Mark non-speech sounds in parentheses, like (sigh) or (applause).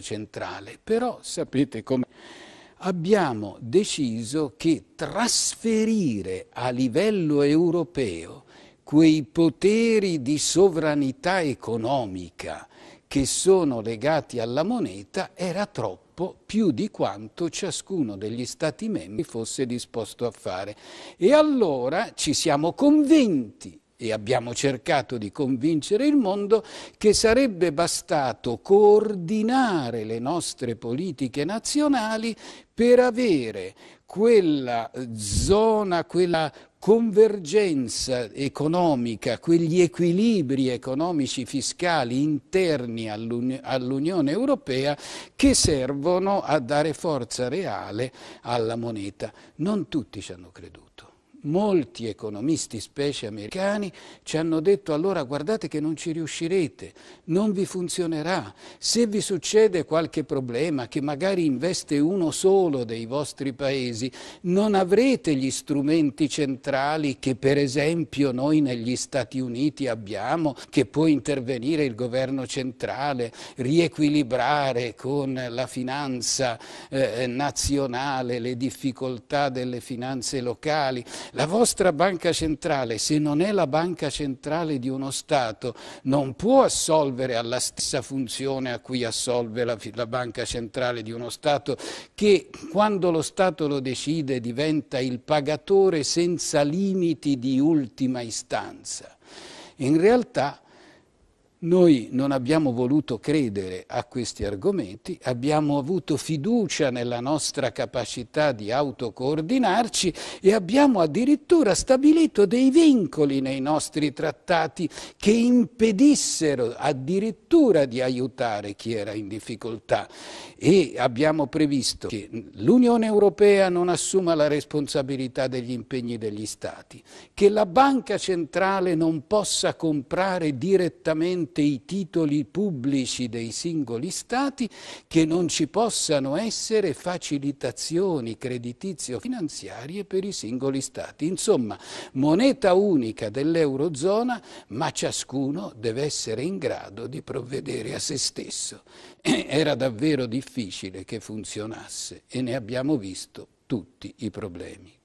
centrale, però sapete come abbiamo deciso che trasferire a livello europeo quei poteri di sovranità economica che sono legati alla moneta era troppo più di quanto ciascuno degli Stati membri fosse disposto a fare. E allora ci siamo convinti e abbiamo cercato di convincere il mondo che sarebbe bastato coordinare le nostre politiche nazionali per avere quella zona, quella convergenza economica, quegli equilibri economici fiscali interni all'Unione Europea che servono a dare forza reale alla moneta. Non tutti ci hanno creduto molti economisti, specie americani, ci hanno detto allora guardate che non ci riuscirete, non vi funzionerà. Se vi succede qualche problema che magari investe uno solo dei vostri paesi, non avrete gli strumenti centrali che per esempio noi negli Stati Uniti abbiamo, che può intervenire il governo centrale, riequilibrare con la finanza eh, nazionale le difficoltà delle finanze locali la vostra banca centrale, se non è la banca centrale di uno Stato, non può assolvere alla stessa funzione a cui assolve la, la banca centrale di uno Stato, che quando lo Stato lo decide diventa il pagatore senza limiti di ultima istanza. In realtà noi non abbiamo voluto credere a questi argomenti, abbiamo avuto fiducia nella nostra capacità di autocoordinarci e abbiamo addirittura stabilito dei vincoli nei nostri trattati che impedissero addirittura di aiutare chi era in difficoltà e abbiamo previsto che l'Unione Europea non assuma la responsabilità degli impegni degli Stati, che la Banca Centrale non possa comprare direttamente solamente i titoli pubblici dei singoli stati, che non ci possano essere facilitazioni creditizie o finanziarie per i singoli stati. Insomma, moneta unica dell'Eurozona, ma ciascuno deve essere in grado di provvedere a se stesso. (clears throat) Era davvero difficile che funzionasse e ne abbiamo visto tutti i problemi.